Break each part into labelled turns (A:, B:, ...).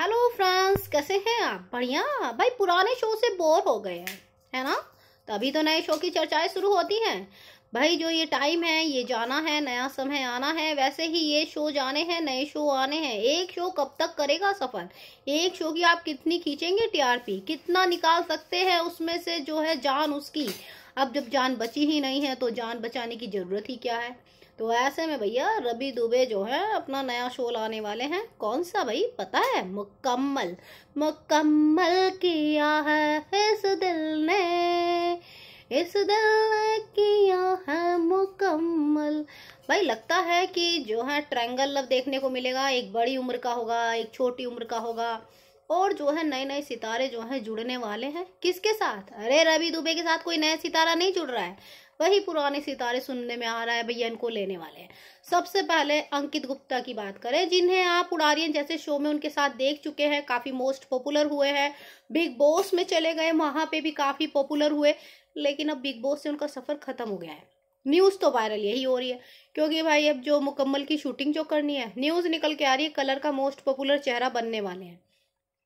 A: hello friends कैसे हैं आप बढ़िया भाई पुराने शो से बोर हो गए हैं है ना तभी तो, तो नए शो की चर्चाएं शुरू होती हैं भाई जो ये टाइम है ये जाना है नया समय आना है वैसे ही ये शो जाने हैं नए शो आने हैं एक शो कब तक करेगा सफर एक शो की आप कितनी खींचेंगे टीआरपी कितना निकाल सकते हैं उसमें से जो है जान उसकी अब जब जान बची ही नहीं है तो जान बचाने की ज़रूरत ही क्या है तो ऐसे में भैया रवि दुबे जो है अपना नया शो लाने वाले हैं कौन सा भाई पता है मुकम्मल मुकम्मल किया है इस दिल ने इस दिल ने किया है मुकम्मल भाई लगता है कि जो है ट्रैंगल लव देखने को मिलेगा एक बड़ी उम्र का होगा एक छोटी उम्र का होगा और जो है नए नए सितारे जो है जुड़ने वाले हैं किसके साथ अरे रवि दुबे के साथ कोई नया सितारा नहीं जुड़ रहा है वही पुराने सितारे सुनने में आ रहा है भैया इनको लेने वाले हैं सबसे पहले अंकित गुप्ता की बात करें जिन्हें आप उड़ारियन जैसे शो में उनके साथ देख चुके हैं काफ़ी मोस्ट पॉपुलर हुए हैं बिग बॉस में चले गए वहाँ पे भी काफ़ी पॉपुलर हुए लेकिन अब बिग बॉस से उनका सफ़र ख़त्म हो गया है न्यूज़ तो वायरल यही हो रही है क्योंकि भाई अब जो मुकम्मल की शूटिंग जो करनी है न्यूज़ निकल के आ रही है कलर का मोस्ट पॉपुलर चेहरा बनने वाले हैं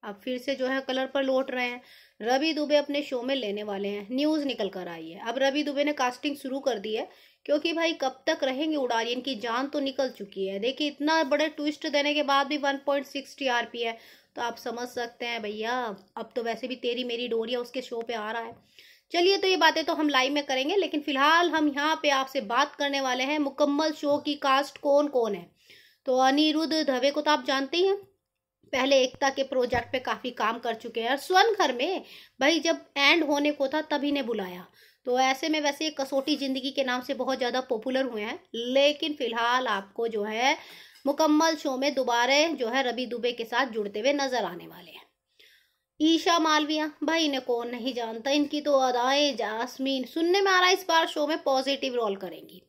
A: अब फिर से जो है कलर पर लौट रहे हैं रवि दुबे अपने शो में लेने वाले हैं न्यूज़ निकल कर आई है अब रवि दुबे ने कास्टिंग शुरू कर दी है क्योंकि भाई कब तक रहेंगे उड़ारी इनकी जान तो निकल चुकी है देखिए इतना बड़े ट्विस्ट देने के बाद भी one point six T R P है तो आप समझ सकते हैं भैया अब तो वैसे भी तेरी मेरी डोरिया उसके शो पर आ रहा है चलिए तो ये बातें तो हम लाइव में करेंगे लेकिन फिलहाल हम यहाँ पर आपसे बात करने वाले हैं मुकम्मल शो की कास्ट कौन कौन है तो अनिरुद्ध धवे को तो आप जानते ही हैं पहले एकता के प्रोजेक्ट पे काफ़ी काम कर चुके हैं और स्वर्ण घर में भाई जब एंड होने को था तभी ने बुलाया तो ऐसे में वैसे कसोटी कसौटी ज़िंदगी के नाम से बहुत ज़्यादा पॉपुलर हुए हैं लेकिन फ़िलहाल आपको जो है मुकम्मल शो में दोबारा जो है रवि दुबे के साथ जुड़ते हुए नज़र आने वाले हैं ईशा मालविया भाई इन्हें कौन नहीं जानता इनकी तो अदाएँ जासमीन सुनने में आ रहा है इस बार शो में पॉजिटिव रोल करेंगी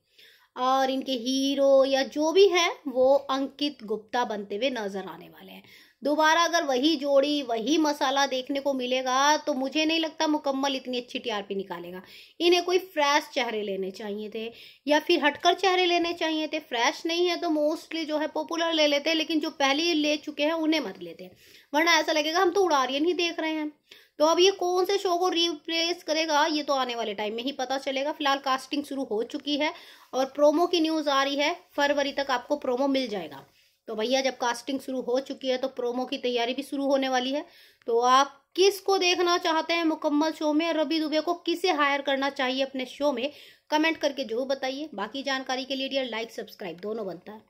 A: और इनके हीरो या जो भी हैं वो अंकित गुप्ता बनते हुए नजर आने वाले हैं दोबारा अगर वही जोड़ी वही मसाला देखने को मिलेगा तो मुझे नहीं लगता मुकम्मल इतनी अच्छी टीआरपी निकालेगा इन्हें कोई फ्रेश चेहरे लेने चाहिए थे या फिर हटकर चेहरे लेने चाहिए थे फ्रेश नहीं है तो मोस्टली जो है पॉपुलर ले लेते हैं लेकिन जो पहले ले चुके हैं उन्हें मत लेते वरना ऐसा लगेगा हम तो उड़ारियन ही देख रहे हैं तो अब ये कौन से शो को रिप्लेस करेगा ये तो आने वाले टाइम में ही पता चलेगा फिलहाल कास्टिंग शुरू हो चुकी है और प्रोमो की न्यूज़ आ रही है फरवरी तक आपको प्रोमो मिल जाएगा तो भैया जब कास्टिंग शुरू हो चुकी है तो प्रोमो की तैयारी भी शुरू होने वाली है तो आप किस को देखना चाहते हैं मुकम्मल शो में रवि दुबे को किसे हायर करना चाहिए अपने शो में कमेंट करके जरूर बताइए बाकी जानकारी के लिए डियर लाइक सब्सक्राइब दोनों बनता है